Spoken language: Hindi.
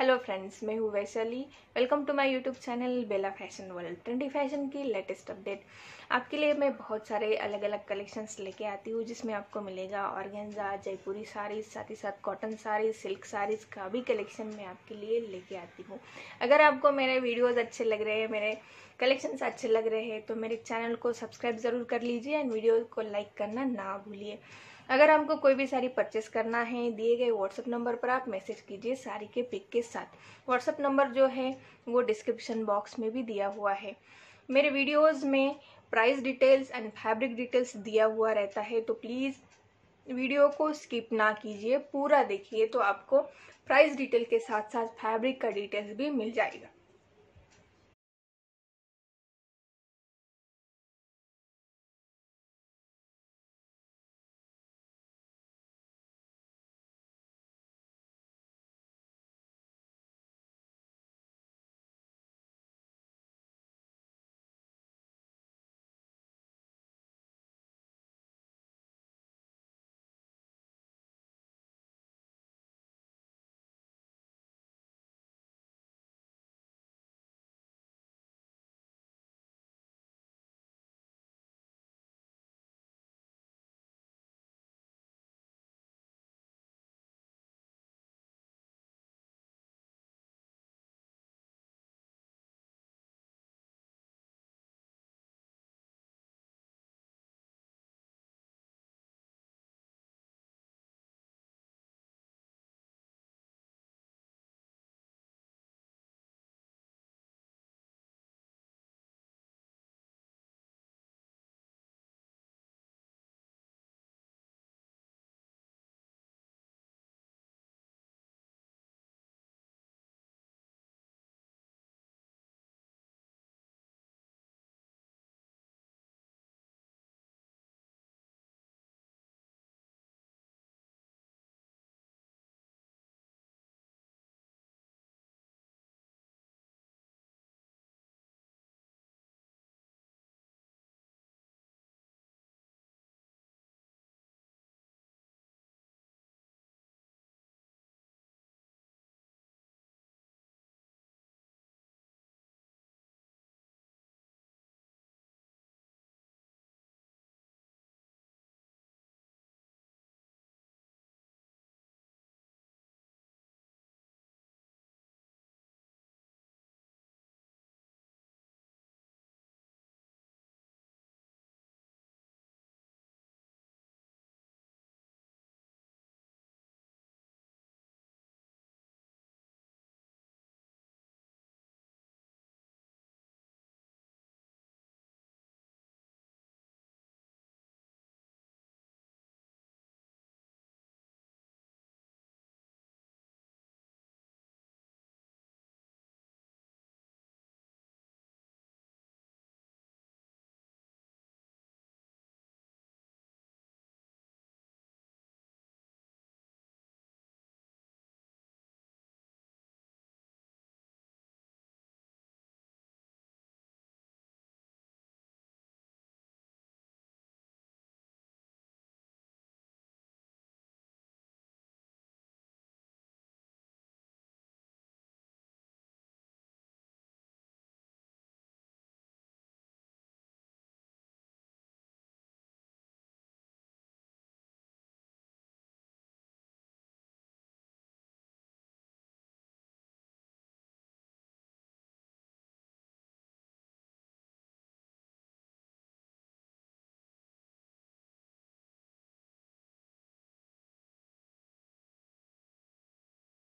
हेलो फ्रेंड्स मैं हूँ Vaishali welcome to my YouTube channel Bela fashion world trendy fashion की लेटेस्ट अपडेट आपके लिए मैं बहुत सारे अलग अलग कलेक्शंस लेके आती हूँ जिसमें आपको मिलेगा ऑर्गेंजा जयपुरी साड़ीज साथ ही साथ कॉटन साड़ीज सिल्क साड़ीज का भी कलेक्शन मैं आपके लिए लेके आती हूँ अगर आपको मेरे वीडियोज़ अच्छे लग रहे हैं मेरे कलेक्शंस अच्छे लग रहे हैं तो मेरे चैनल को सब्सक्राइब ज़रूर कर लीजिए एंड वीडियो को लाइक करना ना भूलिए अगर हमको कोई भी साड़ी परचेस करना है दिए गए व्हाट्सअप नंबर पर आप मैसेज कीजिए साड़ी के पिक के साथ व्हाट्सअप नंबर जो है वो डिस्क्रिप्शन बॉक्स में भी दिया हुआ है मेरे वीडियोस में price details and fabric details दिया हुआ रहता है तो प्लीज़ वीडियो को स्किप ना कीजिए पूरा देखिए तो आपको प्राइस डिटेल के साथ साथ फैब्रिक का डिटेल्स भी मिल जाएगा